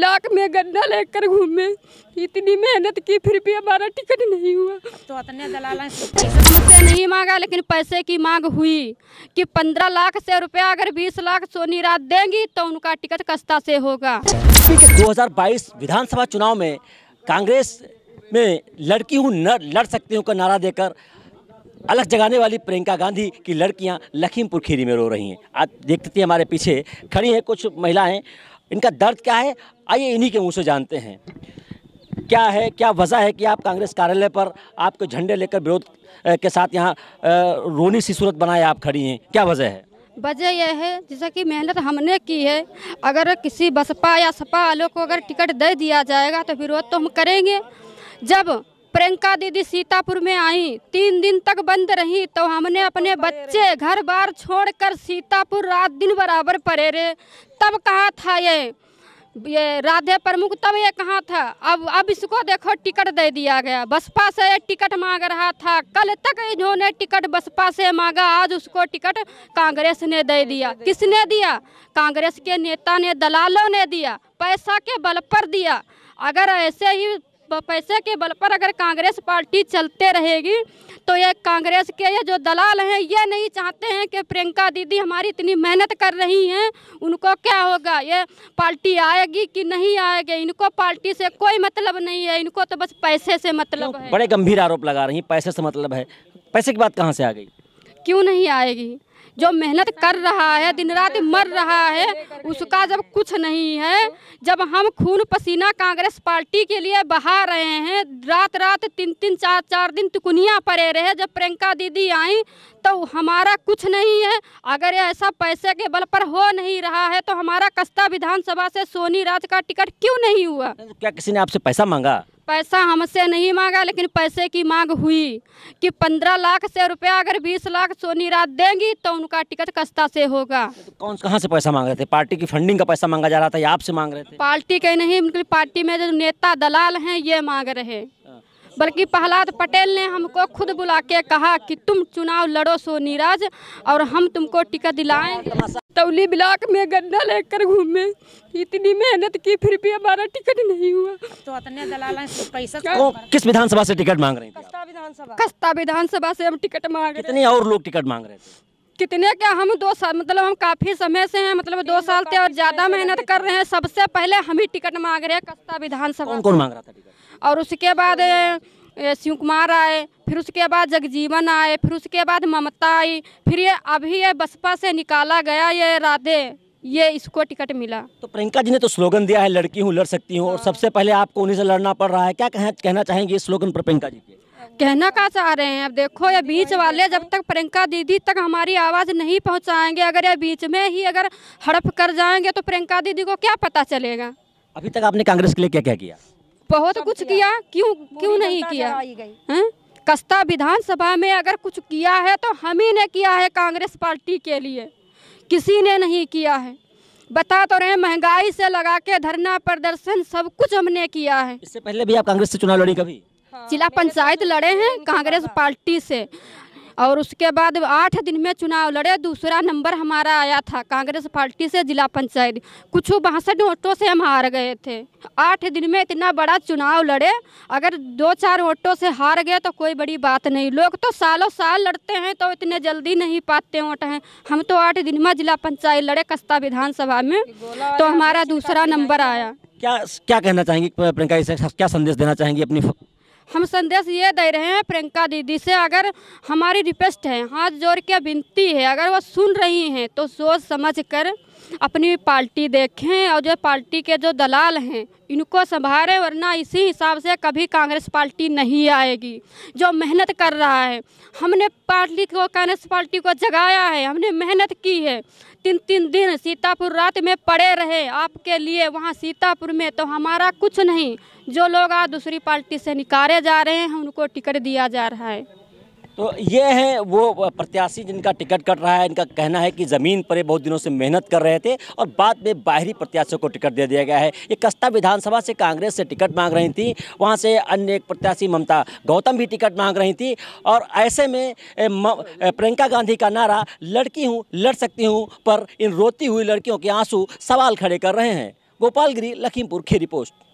Block में गन्ना लेकर घूमे इतनी मेहनत की फिर भी हमारा टिकट नहीं हुआ तो अतने दलाल मुझसे तो नहीं मांगा लेकिन पैसे की मांग हुई कि पंद्रह लाख से रुपया अगर बीस लाख सोनी रात देंगी तो उनका टिकट कस्ता से होगा 2022 विधानसभा चुनाव में कांग्रेस में लड़की हूँ लड़ सकती हूँ का नारा देकर अलग जगाने वाली प्रियंका गांधी की लड़कियां लखीमपुर खीरी में रो रही हैं आज देखते थे हमारे पीछे खड़ी हैं कुछ महिलाएं इनका दर्द क्या है आइए इन्हीं के मुँह से जानते हैं क्या है क्या वजह है कि आप कांग्रेस कार्यालय पर आपके झंडे लेकर विरोध के साथ यहाँ रोनी सी सूरत बनाए आप खड़ी हैं क्या वजह है वजह यह है जैसा कि मेहनत हमने की है अगर किसी बसपा या सपा वालों को अगर टिकट दे दिया जाएगा तो विरोध तो हम करेंगे जब प्रियंका दीदी सीतापुर में आई तीन दिन तक बंद रही तो हमने अपने बच्चे घर बार छोड़कर सीतापुर रात दिन बराबर परे रहे तब कहा था ये ये राधे प्रमुख तब ये कहाँ था अब अब इसको देखो टिकट दे दिया गया बसपा से ये टिकट मांग रहा था कल तक इन्होंने टिकट बसपा से मांगा आज उसको टिकट कांग्रेस ने दे दिया तो किसने दिया कांग्रेस के नेता ने दलालों ने दिया पैसा के बल पर दिया अगर ऐसे ही पैसे के बल पर अगर कांग्रेस पार्टी चलते रहेगी तो ये कांग्रेस के ये जो दलाल हैं ये नहीं चाहते हैं कि प्रियंका दीदी हमारी इतनी मेहनत कर रही हैं उनको क्या होगा ये पार्टी आएगी कि नहीं आएगी इनको पार्टी से कोई मतलब नहीं है इनको तो बस पैसे से मतलब है बड़े गंभीर आरोप लगा रही पैसे से मतलब है पैसे की बात कहाँ से आ गई क्यों नहीं आएगी जो मेहनत कर रहा है दिन रात मर रहा है उसका जब कुछ नहीं है जब हम खून पसीना कांग्रेस पार्टी के लिए बहा रहे हैं रात रात तीन तीन चार चार दिन तिकुनिया पड़े रहे जब प्रियंका दीदी आई तो हमारा कुछ नहीं है अगर ऐसा पैसे के बल पर हो नहीं रहा है तो हमारा कस्ता विधानसभा से सोनी राज का टिकट क्यों नहीं हुआ क्या किसी ने आपसे पैसा मांगा पैसा हमसे नहीं मांगा लेकिन पैसे की मांग हुई कि पंद्रह लाख से रुपया अगर बीस लाख सोनी रात देंगी तो उनका टिकट कस्ता से होगा तो कौन कहाँ से पैसा मांग रहे थे पार्टी की फंडिंग का पैसा मांगा जा रहा था या आपसे मांग रहे थे पार्टी के नहीं पार्टी में जो नेता दलाल हैं ये मांग रहे बल्कि प्रहलाद पटेल ने हमको खुद बुला के कहा कि तुम चुनाव लड़ो सो नीराज और हम तुमको टिकट दिलाएंगे तौली ब्लॉक में गन्ना लेकर घूमे इतनी मेहनत की फिर भी हमारा टिकट नहीं हुआ तो इतने दलाल तो किस विधानसभा से टिकट मांग रहे हैं कस्ता विधानसभा कस्ता विधानसभा से हम टिकट मांग रहे कितने और लोग टिकट मांग रहे थे कितने क्या हम दो साल मतलब हम काफ़ी समय से हैं मतलब दो साल से और ज़्यादा मेहनत कर रहे हैं सबसे पहले हम ही टिकट मांग रहे हैं कस्ता विधानसभा कौन कौन मांग रहा था टिकट और उसके बाद शिव कुमार आए फिर उसके बाद जगजीवन आए फिर उसके बाद ममता आई फिर ये अभी ये बसपा से निकाला गया ये राधे ये इसको टिकट मिला तो प्रियंका जी ने तो स्लोगन दिया है लड़की हूँ लड़ सकती हूँ और हाँ। सबसे पहले आपको उन्हीं से लड़ना पड़ रहा है क्या कह कहना चाहेंगे स्लोगन पर प्रियंका जी के कहना क्या चाह रहे हैं अब देखो ये बीच वाले जब तक प्रियंका दीदी तक हमारी आवाज़ नहीं पहुंचाएंगे अगर ये बीच में ही अगर हड़प कर जाएंगे तो प्रियंका दीदी को क्या पता चलेगा अभी तक आपने कांग्रेस के लिए क्या क्या किया बहुत कुछ किया क्यों क्यों नहीं किया कस्ता विधानसभा में अगर कुछ किया है तो हम ही ने किया है कांग्रेस पार्टी के लिए किसी ने नहीं किया है बता तो रहे महंगाई से लगा के धरना प्रदर्शन सब कुछ हमने किया है इससे पहले भी आप कांग्रेस से चुनाव लड़ी कभी जिला हाँ, पंचायत तो लड़े हैं कांग्रेस पार्टी से और उसके बाद आठ दिन में चुनाव लड़े दूसरा नंबर हमारा आया था कांग्रेस पार्टी से जिला पंचायत कुछ बासठ वोटों से हम हार गए थे आठ दिन में इतना बड़ा चुनाव लड़े अगर दो चार वोटों से हार गए तो कोई बड़ी बात नहीं लोग तो सालों साल लड़ते हैं तो इतने जल्दी नहीं पाते वोट हैं हम तो आठ दिन में जिला पंचायत लड़े कस्ता विधानसभा में तो हमारा दूसरा नंबर आया क्या क्या कहना चाहेंगे प्रियंका क्या संदेश देना चाहेंगी अपनी हम संदेश ये दे रहे हैं प्रियंका दीदी से अगर हमारी रिक्वेस्ट है हाथ जोड़ के विनती है अगर वो सुन रही हैं तो सोच समझ कर अपनी पार्टी देखें और जो पार्टी के जो दलाल हैं इनको संभालें वरना इसी हिसाब से कभी कांग्रेस पार्टी नहीं आएगी जो मेहनत कर रहा है हमने पार्टी को कांग्रेस पार्टी को जगाया है हमने मेहनत की है तीन तीन दिन सीतापुर रात में पड़े रहे आपके लिए वहाँ सीतापुर में तो हमारा कुछ नहीं जो लोग आज दूसरी पार्टी से निकाले जा रहे हैं उनको टिकट दिया जा रहा है तो ये हैं वो प्रत्याशी जिनका टिकट कट रहा है इनका कहना है कि ज़मीन पर बहुत दिनों से मेहनत कर रहे थे और बाद में बाहरी प्रत्याशियों को टिकट दे दिया गया है ये कस्ता विधानसभा से कांग्रेस से टिकट मांग रही थी वहाँ से अन्य एक प्रत्याशी ममता गौतम भी टिकट मांग रही थी और ऐसे में प्रियंका गांधी का नारा लड़की हूँ लड़ सकती हूँ पर इन रोती हुई लड़कियों के आंसू सवाल खड़े कर रहे हैं गोपालगिरी लखीमपुर खीरी पोस्ट